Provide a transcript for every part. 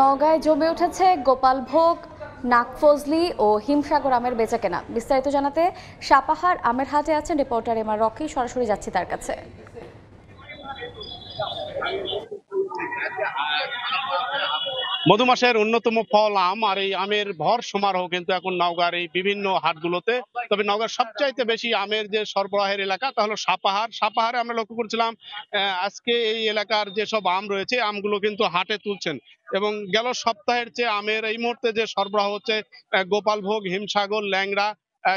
নওগাঁয় জমে উঠেছে গোপালভোগ নাকফজলি ও হিমসাগর আমের বেচাকেনা বিস্তারিত জানাতে সাপাহার আমের হাতে আছেন রিপোর্টার এমা রকি সরাসরি যাচ্ছি তার কাছে মধুমাসের অন্যতম ফল আম আর এই আমের ভর সমারোহ কিন্তু এখন নওগাঁর এই বিভিন্ন হাটগুলোতে তবে নওগাঁর সবচাইতে বেশি আমের যে সরবরাহের এলাকা তা হলো সাপাহার সাপাহারে আমরা লক্ষ্য করছিলাম আজকে এই এলাকার যেসব আম রয়েছে আমগুলো কিন্তু হাটে তুলছেন এবং গেল সপ্তাহের চেয়ে আমের এই মুহূর্তে যে সরবরাহ হচ্ছে গোপালভোগ হিমসাগর ল্যাংড়া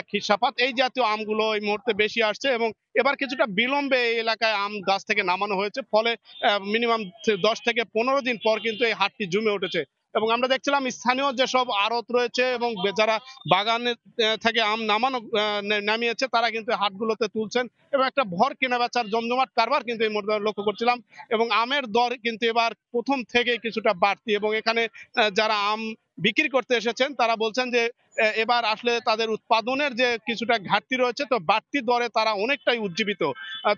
খিসাপাত এই জাতীয় আমগুলো এই মুহূর্তে বেশি আসছে এবং এবার কিছুটা বিলম্বে এই এলাকায় আম গাছ থেকে নামানো হয়েছে ফলে মিনিমাম দশ থেকে পনেরো দিন পর কিন্তু এই হাটটি জমে উঠেছে এবং আমরা দেখছিলাম স্থানীয় যেসব আড়ত রয়েছে এবং যারা বাগানে থেকে আম নামানো নামিয়েছে তারা কিন্তু হাটগুলোতে তুলছেন এবং একটা ভর কেনা বেচার জমজমাট কারবার কিন্তু এই মুহূর্তে লক্ষ্য করছিলাম এবং আমের দর কিন্তু এবার প্রথম থেকে কিছুটা বাড়তি এবং এখানে যারা আম বিক্রি করতে এসেছেন তারা বলছেন যে এবার আসলে তাদের উৎপাদনের যে কিছুটা ঘাটতি রয়েছে তো বাড়তি দরে তারা অনেকটাই উজ্জীবিত তো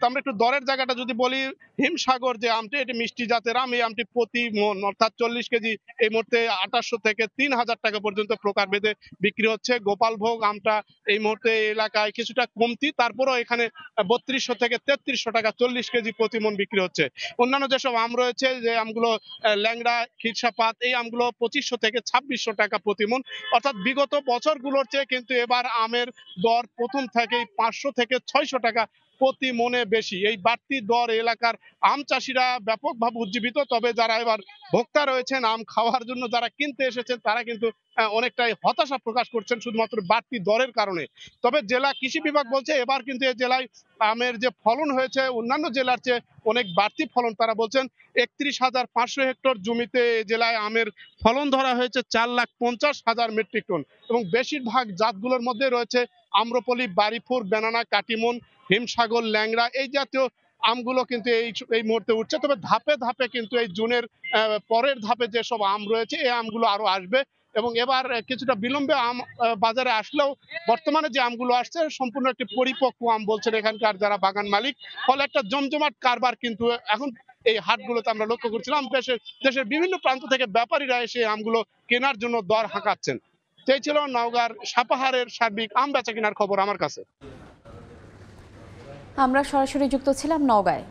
আমরা একটু দরের জায়গাটা যদি বলি হিমসাগর যে আমটি এটি মিষ্টি জাতের আম এই আমটি প্রতি মন অর্থাৎ চল্লিশ কেজি এই মুহূর্তে আঠাশশো থেকে তিন হাজার টাকা পর্যন্ত প্রকার বেঁধে বিক্রি হচ্ছে গোপালভোগ আমটা এই মুহূর্তে এলাকায় কিছুটা কমতি তারপরেও এখানে বত্রিশশো থেকে তেত্রিশশো টাকা চল্লিশ কেজি প্রতি মন বিক্রি হচ্ছে অন্যান্য যেসব আম রয়েছে যে আমগুলো ল্যাংড়া খিরসাপাত এই আমগুলো পঁচিশশো থেকে ছাব্বিশ চব্বিশশো টাকা প্রতিমন অর্থাৎ বিগত বছরগুলোর চেয়ে কিন্তু এবার আমের দর প্রথম থেকেই পাঁচশো থেকে ছয়শো টাকা প্রতি মনে বেশি এই বাড়তি দর এলাকার আম চাষিরা ব্যাপকভাবে উজ্জীবিত তবে যারা এবার ভোক্তা রয়েছেন আম খাওয়ার জন্য যারা কিনতে এসেছেন তারা কিন্তু অনেকটাই হতাশা প্রকাশ করছেন শুধুমাত্র বাড়তি দরের কারণে তবে জেলা কৃষি বিভাগ বলছে এবার কিন্তু এ জেলায় আমের যে ফলন হয়েছে অন্যান্য জেলার চেয়ে অনেক বাড়তি ফলন তারা বলছেন একত্রিশ হাজার পাঁচশো হেক্টর জমিতে জেলায় আমের ফলন ধরা হয়েছে চার লাখ পঞ্চাশ হাজার মেট্রিক টন এবং বেশিরভাগ জাতগুলোর মধ্যে রয়েছে আম্রপলি বারিফুর বেনানা কাটিমন হিমসাগর ল্যাংড়া এই জাতীয় আমগুলো কিন্তু এই এই মুহূর্তে উঠছে তবে ধাপে ধাপে কিন্তু এই জুনের পরের ধাপে যেসব আম রয়েছে এই আমগুলো আরো আসবে এবং এবার কিছুটা বিলম্বে আম বাজারে আসলেও বর্তমানে যে আমগুলো আসছে সম্পূর্ণ একটি পরিপক্ক আম বলছেন এখানকার যারা বাগান মালিক ফলে একটা জমজমাট কারবার কিন্তু এখন এই হাটগুলোতে আমরা লক্ষ্য করছিলাম দেশের দেশের বিভিন্ন প্রান্ত থেকে ব্যাপারীরা এসে আমগুলো কেনার জন্য দর হাঁকাচ্ছেন সেই ছিল নওগাঁর সাপাহারের সার্বিক আম বেচা কেনার খবর আমার কাছে আমরা সরাসরি যুক্ত ছিলাম নওগাঁয়